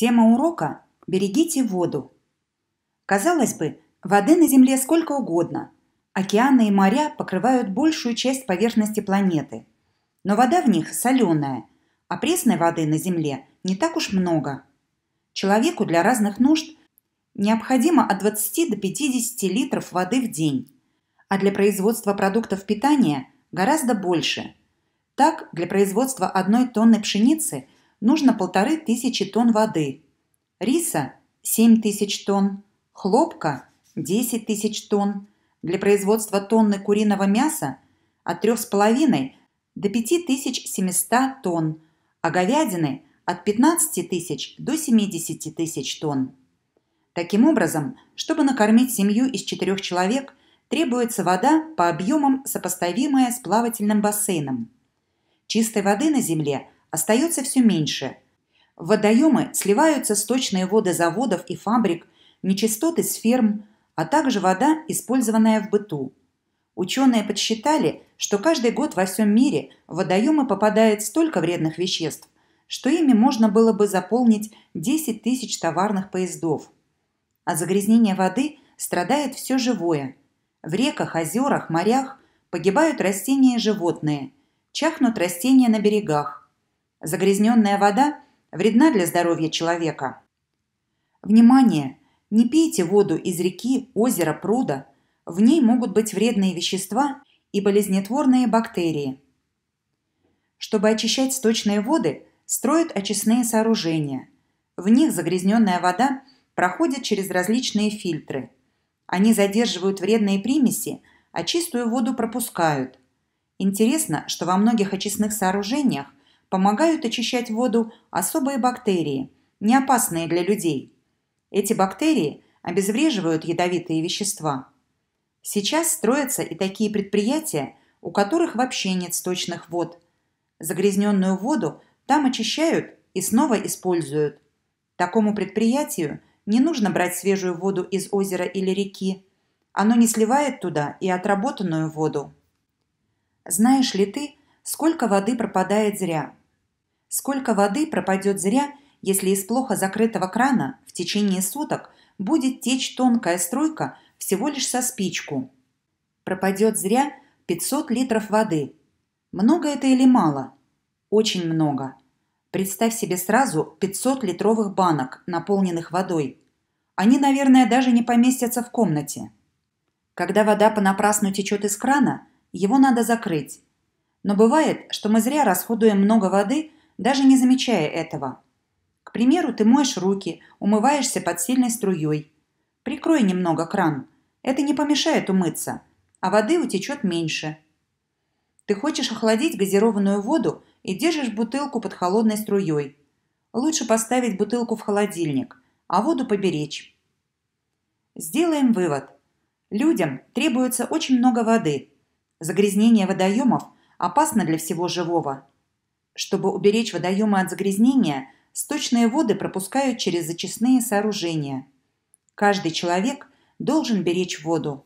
Тема урока – берегите воду. Казалось бы, воды на Земле сколько угодно. Океаны и моря покрывают большую часть поверхности планеты. Но вода в них соленая, а пресной воды на Земле не так уж много. Человеку для разных нужд необходимо от 20 до 50 литров воды в день, а для производства продуктов питания гораздо больше. Так, для производства одной тонны пшеницы – нужно полторы тысячи тонн воды, риса – 7 тысяч тонн, хлопка – 10 тысяч тонн. Для производства тонны куриного мяса от 3,5 до 5700 тонн, а говядины от 15 тысяч до 70 тысяч тонн. Таким образом, чтобы накормить семью из четырех человек, требуется вода по объемам, сопоставимая с плавательным бассейном. Чистой воды на Земле – остается все меньше. водоемы сливаются сточные воды заводов и фабрик, нечистоты с ферм, а также вода, использованная в быту. Ученые подсчитали, что каждый год во всем мире в водоемы попадает столько вредных веществ, что ими можно было бы заполнить 10 тысяч товарных поездов. От а загрязнения воды страдает все живое. В реках, озерах, морях погибают растения и животные, чахнут растения на берегах, Загрязненная вода вредна для здоровья человека. Внимание! Не пейте воду из реки, озера, пруда. В ней могут быть вредные вещества и болезнетворные бактерии. Чтобы очищать сточные воды, строят очистные сооружения. В них загрязненная вода проходит через различные фильтры. Они задерживают вредные примеси, а чистую воду пропускают. Интересно, что во многих очистных сооружениях помогают очищать воду особые бактерии, не опасные для людей. Эти бактерии обезвреживают ядовитые вещества. Сейчас строятся и такие предприятия, у которых вообще нет сточных вод. Загрязненную воду там очищают и снова используют. Такому предприятию не нужно брать свежую воду из озера или реки. Оно не сливает туда и отработанную воду. Знаешь ли ты, сколько воды пропадает зря? Сколько воды пропадет зря, если из плохо закрытого крана в течение суток будет течь тонкая струйка всего лишь со спичку. Пропадет зря 500 литров воды. Много это или мало? Очень много. Представь себе сразу 500 литровых банок, наполненных водой. Они, наверное, даже не поместятся в комнате. Когда вода понапрасну течет из крана, его надо закрыть. Но бывает, что мы зря расходуем много воды – даже не замечая этого. К примеру, ты моешь руки, умываешься под сильной струей. Прикрой немного кран. Это не помешает умыться, а воды утечет меньше. Ты хочешь охладить газированную воду и держишь бутылку под холодной струей. Лучше поставить бутылку в холодильник, а воду поберечь. Сделаем вывод. Людям требуется очень много воды. Загрязнение водоемов опасно для всего живого. Чтобы уберечь водоемы от загрязнения, сточные воды пропускают через зачистные сооружения. Каждый человек должен беречь воду.